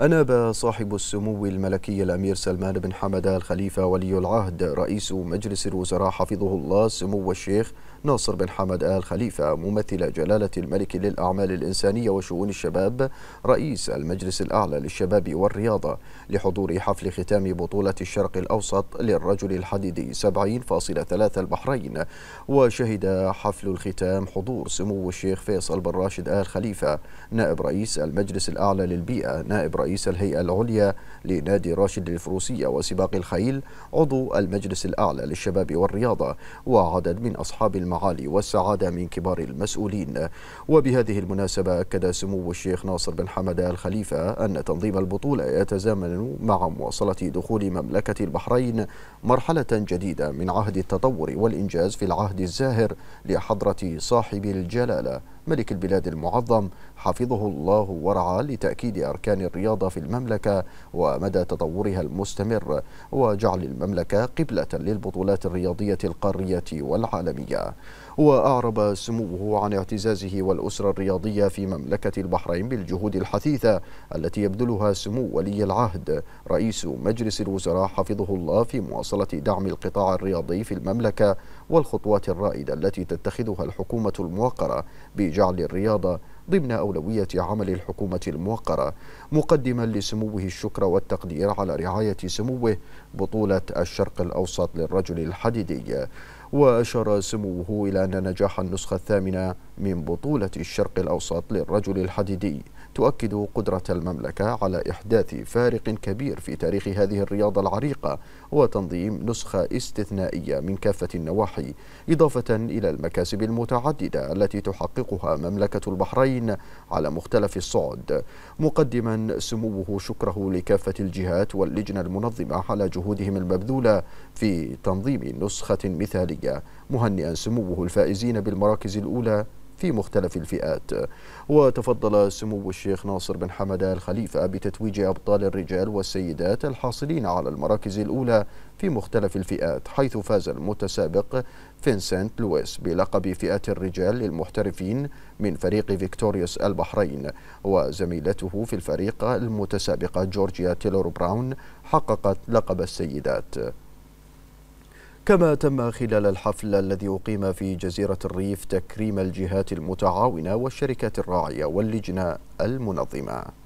أناب صاحب السمو الملكي الأمير سلمان بن حمد الخليفة ولي العهد رئيس مجلس الوزراء حفظه الله سمو الشيخ ناصر بن حمد آل خليفة ممثل جلالة الملك للأعمال الإنسانية وشؤون الشباب رئيس المجلس الأعلى للشباب والرياضة لحضور حفل ختام بطولة الشرق الأوسط للرجل الحديدي 70.3 البحرين وشهد حفل الختام حضور سمو الشيخ فيصل بن راشد آل خليفة نائب رئيس المجلس الأعلى للبيئة نائب رئيس الهيئة العليا لنادي راشد الفروسية وسباق الخيل عضو المجلس الأعلى للشباب والرياضة وعدد من أصحاب المعالي والسعادة من كبار المسؤولين وبهذه المناسبة أكد سمو الشيخ ناصر بن حمد آل خليفة أن تنظيم البطولة يتزامن مع مواصلة دخول مملكة البحرين مرحلة جديدة من عهد التطور والإنجاز في العهد الزاهر لحضرة صاحب الجلالة ملك البلاد المعظم حفظه الله ورعاه لتأكيد أركان الرياضة الرياضة في المملكة ومدى تطورها المستمر وجعل المملكة قبلة للبطولات الرياضية القارية والعالمية وأعرب سموه عن اعتزازه والأسرة الرياضية في مملكة البحرين بالجهود الحثيثة التي يبذلها سمو ولي العهد رئيس مجلس الوزراء حفظه الله في مواصلة دعم القطاع الرياضي في المملكة والخطوات الرائدة التي تتخذها الحكومة الموقرة بجعل الرياضة ضمن أولوية عمل الحكومة الموقرة مقدما لسموه الشكر والتقدير على رعاية سموه بطولة الشرق الأوسط للرجل الحديدي وأشار سموه إلى أن نجاح النسخة الثامنة من بطولة الشرق الأوسط للرجل الحديدي تؤكد قدرة المملكة على إحداث فارق كبير في تاريخ هذه الرياضة العريقة وتنظيم نسخة استثنائية من كافة النواحي إضافة إلى المكاسب المتعددة التي تحققها مملكة البحرين على مختلف الصعد مقدما سموه شكره لكافة الجهات واللجنة المنظمة على جهودهم المبذولة في تنظيم نسخة مثالية العالمية مهنئا سموه الفائزين بالمراكز الأولى في مختلف الفئات وتفضل سمو الشيخ ناصر بن حمد الخليفة بتتويج أبطال الرجال والسيدات الحاصلين على المراكز الأولى في مختلف الفئات حيث فاز المتسابق فينسنت لويس بلقب فئة الرجال للمحترفين من فريق فيكتوريوس البحرين وزميلته في الفريق المتسابقة جورجيا تيلور براون حققت لقب السيدات كما تم خلال الحفل الذي أقيم في جزيرة الريف تكريم الجهات المتعاونة والشركات الراعية واللجنة المنظمة